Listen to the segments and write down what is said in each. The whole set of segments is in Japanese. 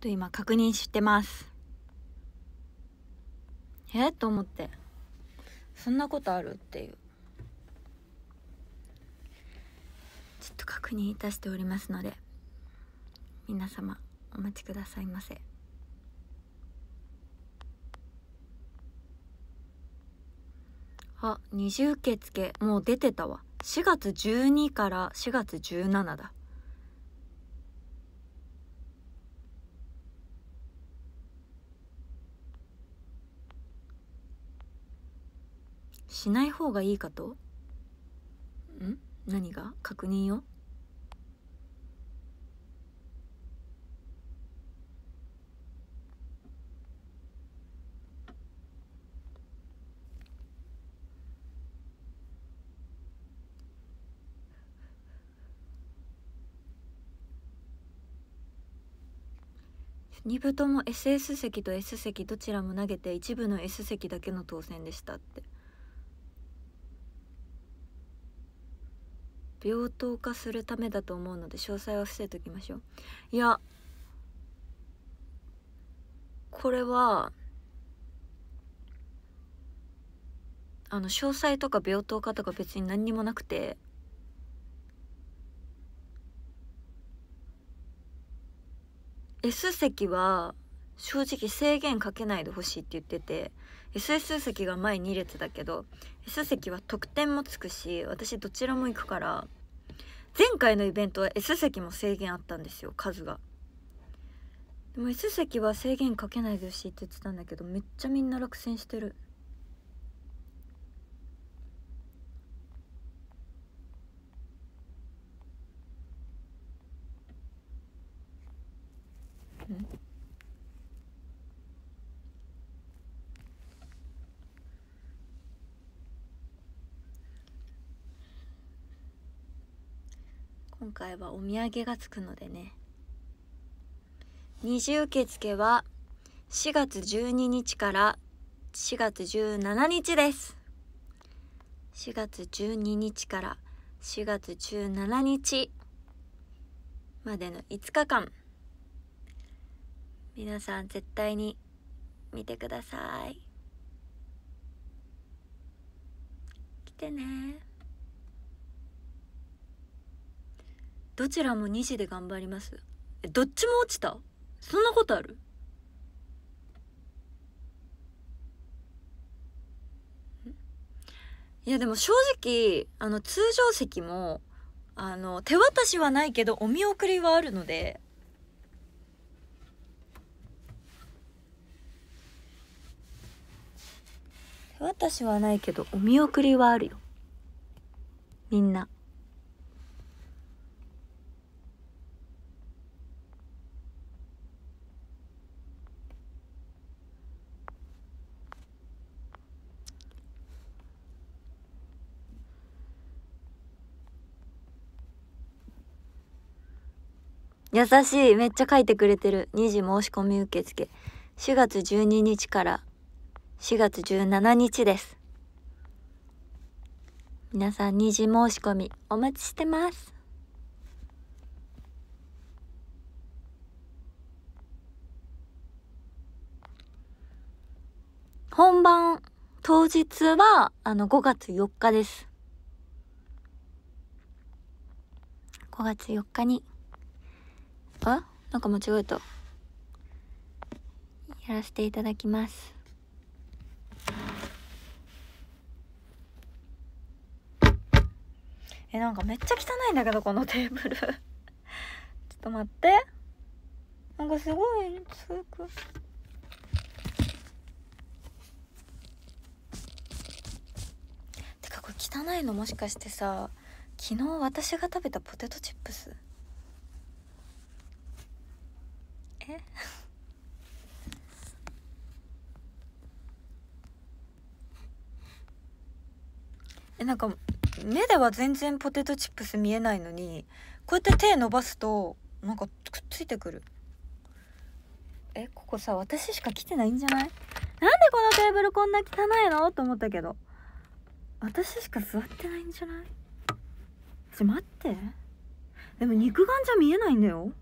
と今確認してますえと思ってそんなことあるっていうちょっと確認いたしておりますので皆様お待ちくださいませあ二重受付もう出てたわ4月12から4月17だしない方がいいかとん何が確認よ2部とも SS 席と S 席どちらも投げて一部の S 席だけの当選でしたって病棟化するためだと思うので詳細は伏せときましょういやこれはあの詳細とか病棟化とか別に何にもなくて「S 席は正直制限かけないでほしい」って言ってて SS 席が前2列だけど S 席は得点もつくし私どちらも行くから前回のイベントは S 席も制限あったんですよ数がでも S 席は制限かけないでほしいって言ってたんだけどめっちゃみんな落選してる今回はお土産がつくのでね二次受付は4月12日から4月17日です4月12日から4月17日までの5日間皆さん絶対に見てください来てねどちらも2時で頑張りますえどっちも落ちたそんなことあるいやでも正直あの通常席もあの手渡しはないけどお見送りはあるので手渡しはないけどお見送りはあるよみんな。優しいめっちゃ書いてくれてる2時申し込み受付4月12日から4月17日です皆さん2時申し込みお待ちしてます本番当日はあの5月4日です5月4日にあなんか間違えた。やらせていただきます。え、なんかめっちゃ汚いんだけど、このテーブルちょっと待って。なんかすごい、すごく。てかこれ汚いのもしかしてさ昨日私が食べたポテトチップス ええなんか目では全然ポテトチップス見えないのにこうやって手伸ばすとなんかくっついてくるえここさ私しか来てないんじゃないなんでこのテーブルこんな汚いのと思ったけど私しか座ってないんじゃないちょ待ってでも肉眼じゃ見えないんだよ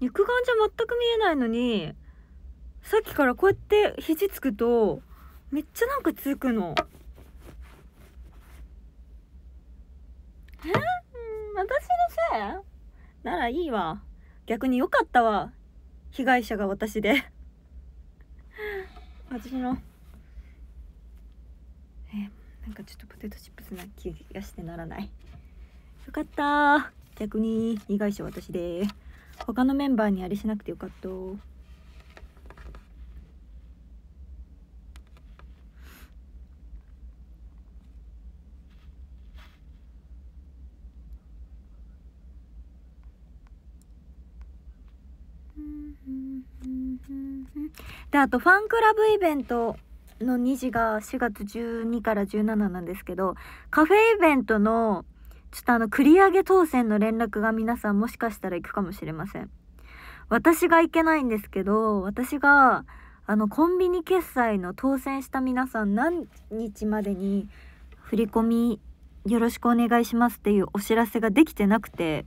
肉眼じゃ全く見えないのにさっきからこうやって肘つくとめっちゃなんかつくのえー、私のせいならいいわ逆に良かったわ被害者が私で 私のえなんかちょっとポテトチップスな気がしてならないよかった逆に被害者私で他のメンバーにあれしなくてよかったであとファンクラブイベントの2時が4月12から17なんですけどカフェイベントのちょっとあの、繰り上げ当選の連絡が皆さんもしかしたら行くかもしれません。私が行けないんですけど、私が、あの、コンビニ決済の当選した皆さん何日までに振り込みよろしくお願いしますっていうお知らせができてなくて、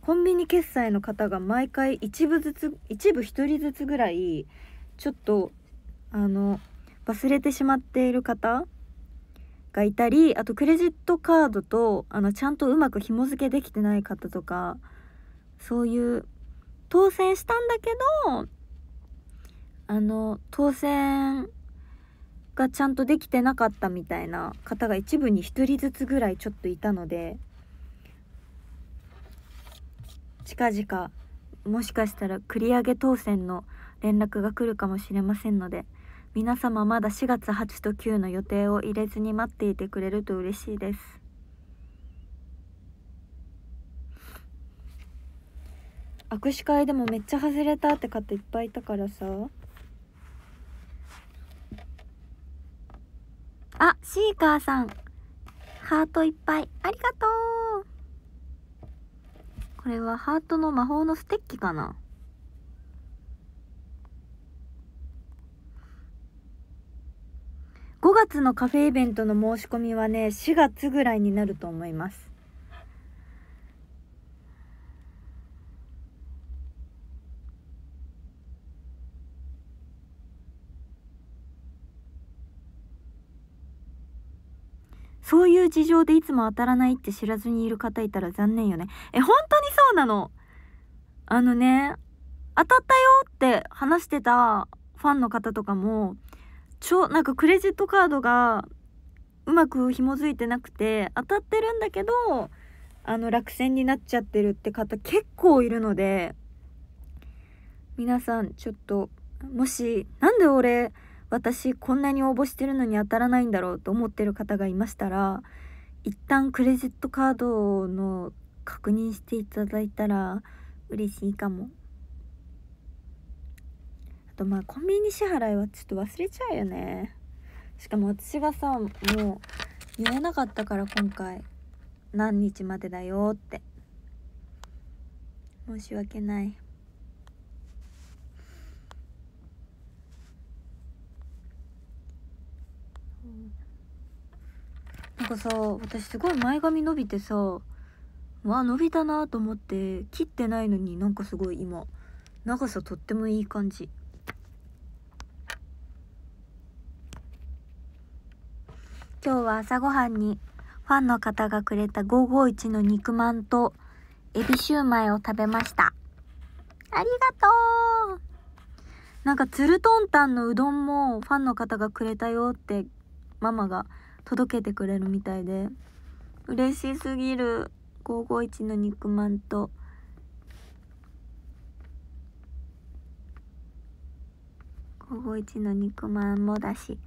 コンビニ決済の方が毎回一部ずつ、一部一人ずつぐらい、ちょっと、あの、忘れてしまっている方がいたりあとクレジットカードとあのちゃんとうまく紐付けできてない方とかそういう当選したんだけどあの当選がちゃんとできてなかったみたいな方が一部に1人ずつぐらいちょっといたので近々もしかしたら繰り上げ当選の連絡が来るかもしれませんので。皆様まだ4月8と9の予定を入れずに待っていてくれると嬉しいです握手会でもめっちゃ外れたって方いっぱいいたからさあシーカーさんハートいっぱいありがとうこれはハートの魔法のステッキかな5月のカフェイベントの申し込みはね、4月ぐらいになると思います。そういう事情でいつも当たらないって知らずにいる方いたら残念よね。え、本当にそうなのあのね、当たったよって話してたファンの方とかも、超なんかクレジットカードがうまく紐づいてなくて当たってるんだけどあの落選になっちゃってるって方結構いるので皆さんちょっともし何で俺私こんなに応募してるのに当たらないんだろうと思ってる方がいましたら一旦クレジットカードの確認していただいたら嬉しいかも。あとまあコンビニ支払いはちょっと忘れちゃうよねしかも私がさもう言えなかったから今回何日までだよって申し訳ないなんかさ私すごい前髪伸びてさわ伸びたなと思って切ってないのになんかすごい今長さとってもいい感じ。今日は朝ごはんにファンの方がくれた551の肉まんとエビシューマイを食べました。ありがとうなんかつるとんたんのうどんもファンの方がくれたよってママが届けてくれるみたいで嬉しすぎる551の肉まんと551の肉まんもだし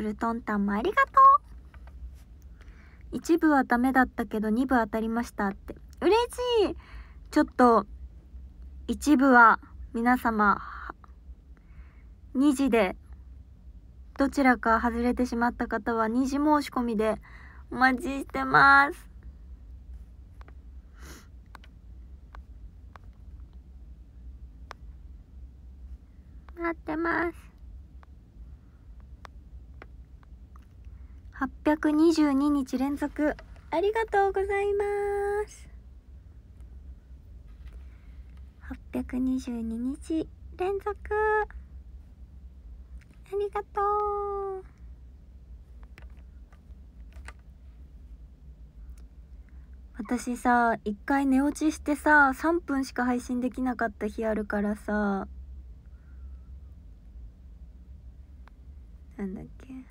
するトンタンもありがとう一部はダメだったけど二部当たりましたって嬉しいちょっと一部は皆様2時でどちらか外れてしまった方は2時申し込みでお待ちしてます待ってます822日連続ありがとうございます822日連続ありがとう私さ一回寝落ちしてさ3分しか配信できなかった日あるからさなんだっけ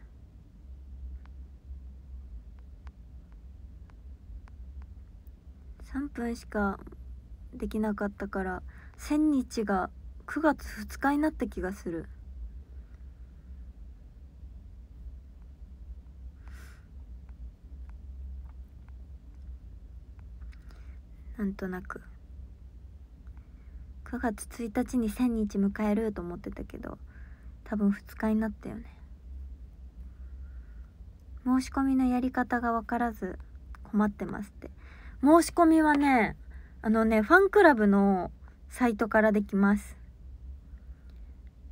3分しかできなかったから1000日が9月2日になった気がするなんとなく9月1日に1000日迎えると思ってたけど多分2日になったよね申し込みのやり方が分からず困ってますって申し込みはね、あのね、ファンクラブのサイトからできます。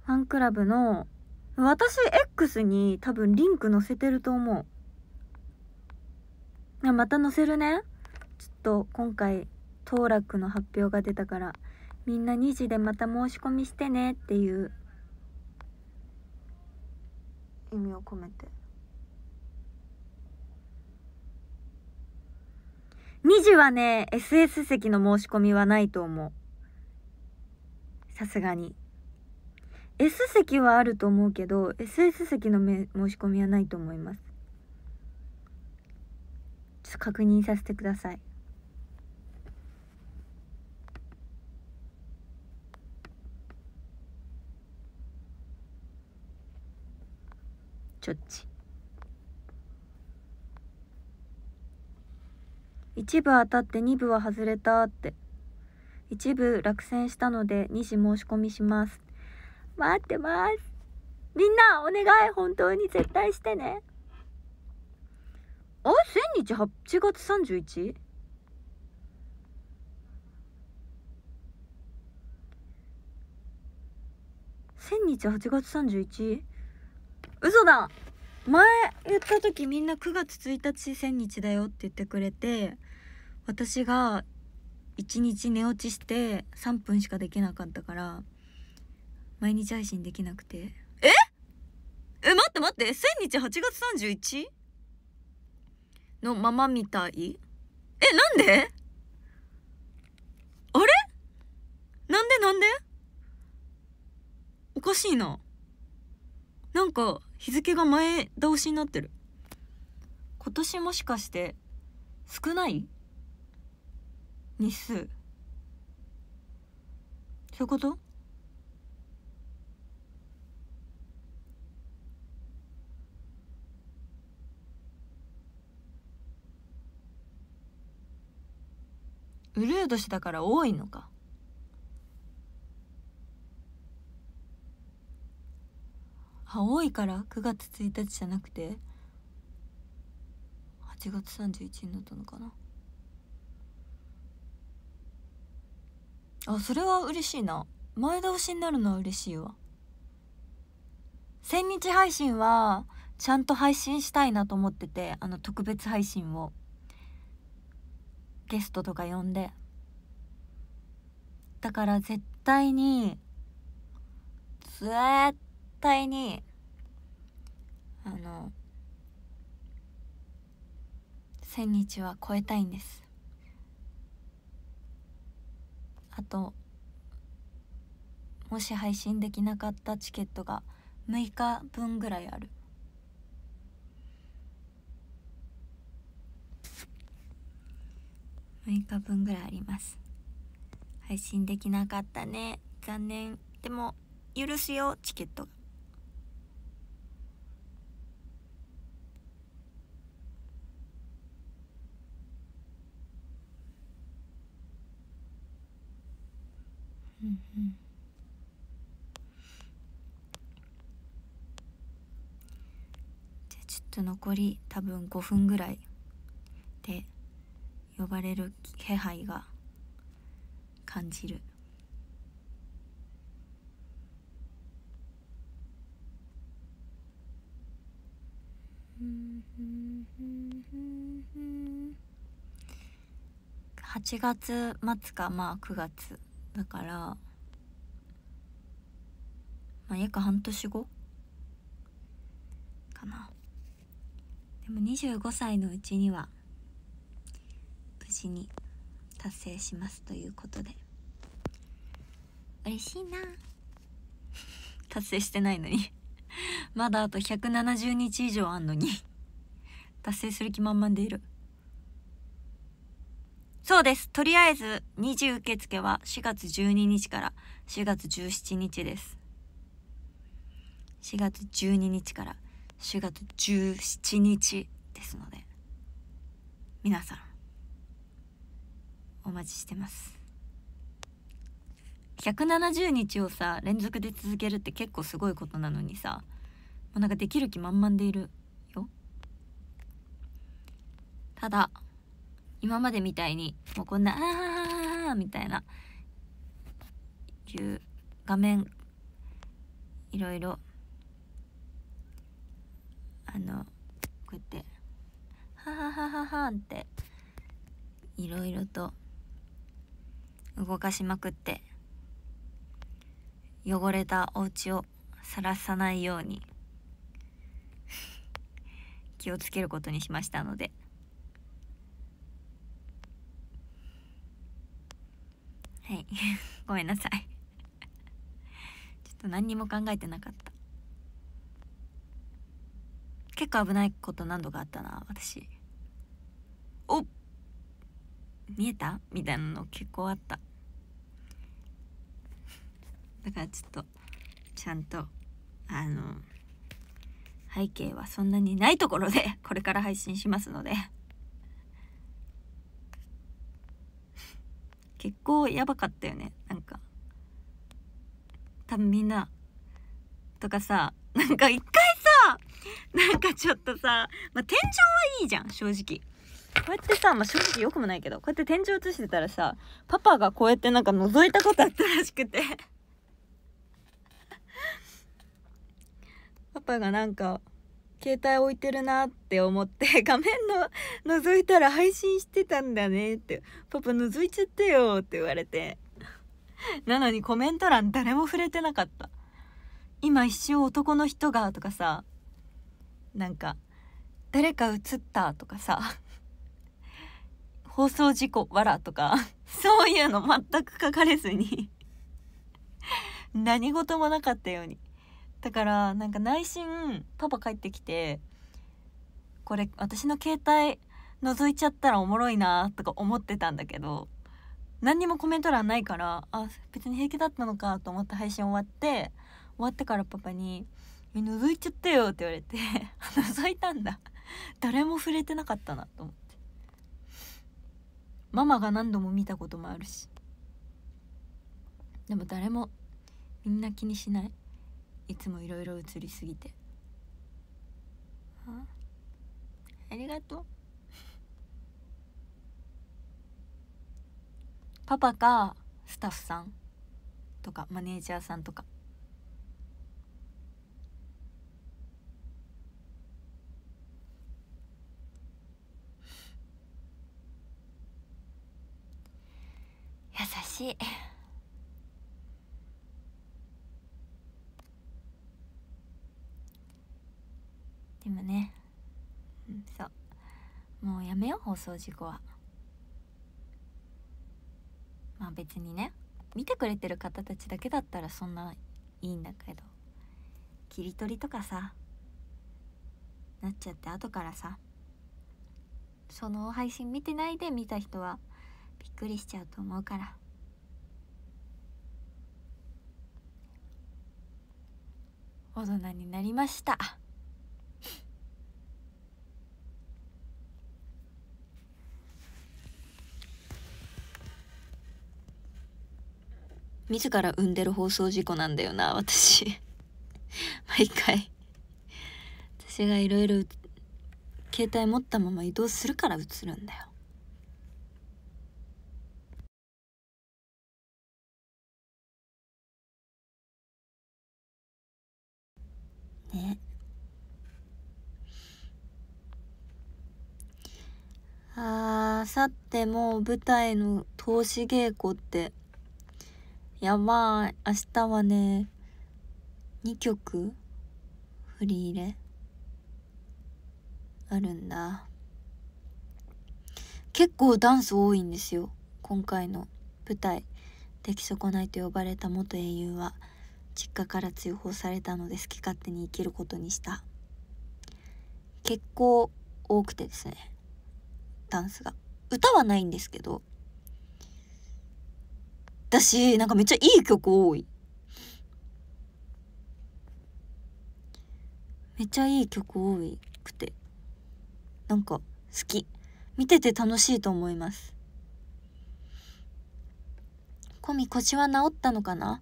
ファンクラブの、私 X に多分リンク載せてると思う。また載せるね。ちょっと今回、当落の発表が出たから、みんな2時でまた申し込みしてねっていう意味を込めて。20はね、SS 席の申し込みはないと思う。さすがに。S 席はあると思うけど、SS 席の申し込みはないと思います。ちょっと確認させてください。ちょっち。一部当たって二部は外れたって一部落選したので二次申し込みします待ってますみんなお願い本当に絶対してねあ千日8月 31? 千日8月 31? 嘘だ前言った時みんな9月1日1000日だよって言ってくれて私が1日寝落ちして3分しかできなかったから毎日配信できなくてええ待って待って1000日8月 31? のままみたいえなんであれなんでなんでおかしいななんか日付が前倒しになってる今年もしかして少ない日数そういうことウルー年だから多いのか多いから9月1日じゃなくて8月31日になったのかなあそれは嬉しいな前倒しになるのは嬉しいわ千日配信はちゃんと配信したいなと思っててあの特別配信をゲストとか呼んでだから絶対にずーっと対にあの1000日は超えたいんですあともし配信できなかったチケットが6日分ぐらいある6日分ぐらいあります配信できなかったね残念でも許すよチケットがうんうんじゃあちょっと残り多分5分ぐらいで呼ばれる気配が感じる。8月末かまあ9月だから、まあ、約半年後かなでも25歳のうちには無事に達成しますということで嬉しいな 達成してないのに まだあと170日以上あんのに達成する気満々でいるそうです。とりあえず、二次受付は4月12日から4月17日です。4月12日から4月17日ですので、皆さん、お待ちしてます。170日をさ、連続で続けるって結構すごいことなのにさ、もうなんかできる気満々でいるよ。ただ、今までみたいにもうこんな「ああ」みたいないう画面いろいろあのこうやって「はははははっていろいろと動かしまくって汚れたお家をさらさないように気をつけることにしましたので。ごめんなさいちょっと何にも考えてなかった結構危ないこと何度かあったな私お見えたみたいなの結構あっただからちょっとちゃんとあの背景はそんなにないところでこれから配信しますので結構やばかったよねなんか多分みんなとかさなんか一回さなんかちょっとさ、まあ、天井はいいじゃん正直こうやってさ、まあ、正直よくもないけどこうやって天井映してたらさパパがこうやってなんか覗いたことあったらしくて パパがなんか携帯置いてるなって思って 画面の覗いたら配信してたんだねってパパ覗いちゃったよって言われてなのにコメント欄誰も触れてなかった今一瞬男の人がとかさなんか誰か映ったとかさ放送事故わらとか そういうの全く書かれずに何事もなかったようにだからなんか内心パパ帰ってきてこれ私の携帯覗いちゃったらおもろいなとか思ってたんだけど何にもコメント欄ないからあ別に平気だったのかと思って配信終わって終わってからパパに「覗いちゃったよ」って言われて 覗いたんだ誰も触れてなかったなと思ってママが何度も見たこともあるしでも誰もみんな気にしないいつもいろいろ映りすぎてありがとうパパかスタッフさんとかマネージャーさんとか優しい。でもね、うん、そうもうやめよう放送事故はまあ別にね見てくれてる方たちだけだったらそんないいんだけど切り取りとかさなっちゃって後からさその配信見てないで見た人はびっくりしちゃうと思うから大人になりました。自ら生んでる放送事故なんだよな私 毎回私がいろいろ携帯持ったまま移動するから映るんだよねあさってもう舞台の通し稽古ってやばい明日はね2曲振り入れあるんだ結構ダンス多いんですよ今回の舞台「出来損ない」と呼ばれた元英雄は実家から追放されたので好き勝手に生きることにした結構多くてですねダンスが歌はないんですけどだしなんかめっちゃいい曲多いめっちゃいい曲多くてなんか好き見てて楽しいと思いますコミ腰は治ったのかな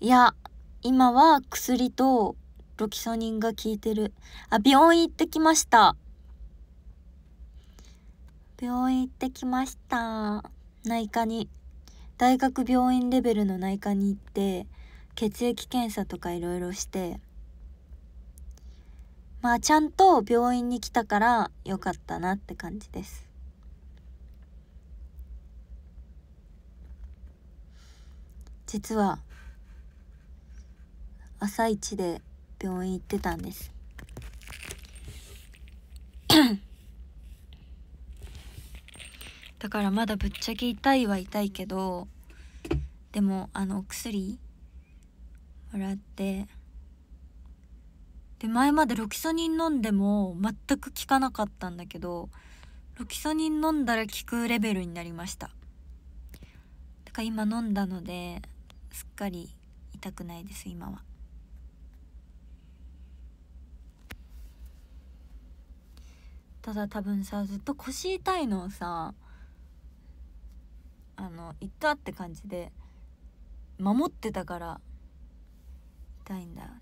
いや今は薬とロキソニンが効いてるあ病院行ってきました病院行ってきました内科に大学病院レベルの内科に行って血液検査とかいろいろしてまあちゃんと病院に来たからよかったなって感じです実は朝一で病院行ってたんですだからまだぶっちゃけ痛いは痛いけどでもあのお薬もらってで前までロキソニン飲んでも全く効かなかったんだけどロキソニン飲んだら効くレベルになりましただから今飲んだのですっかり痛くないです今は。ただ多分さずっと腰痛いのをさあの行ったって感じで守ってたから痛いんだよね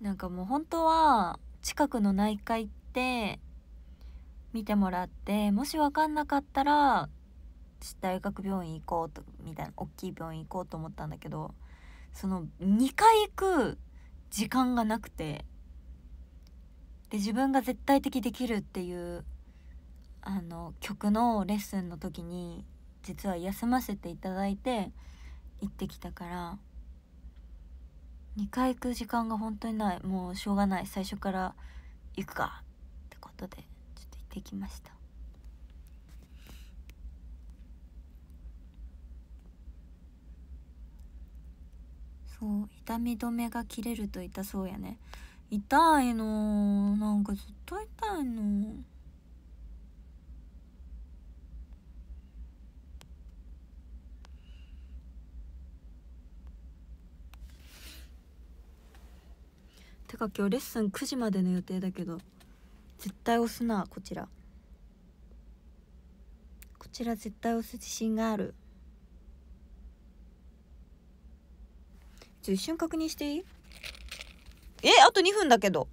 なんかもう本当は近くの内科行って見てもらってもし分かんなかったら大学病院行こうとみたいな大きい病院行こうと思ったんだけどその2回行く時間がなくてで自分が絶対的できるっていうあの曲のレッスンの時に実は休ませていただいて行ってきたから2回行く時間が本当にないもうしょうがない最初から行くかってことでちょっと行ってきました。そう痛み止めが切れると痛そうやね痛いのなんかずっと痛いのてか今日レッスン9時までの予定だけど絶対押すなこちらこちら絶対押す自信があるちょ一瞬確認していいえあと2分だけど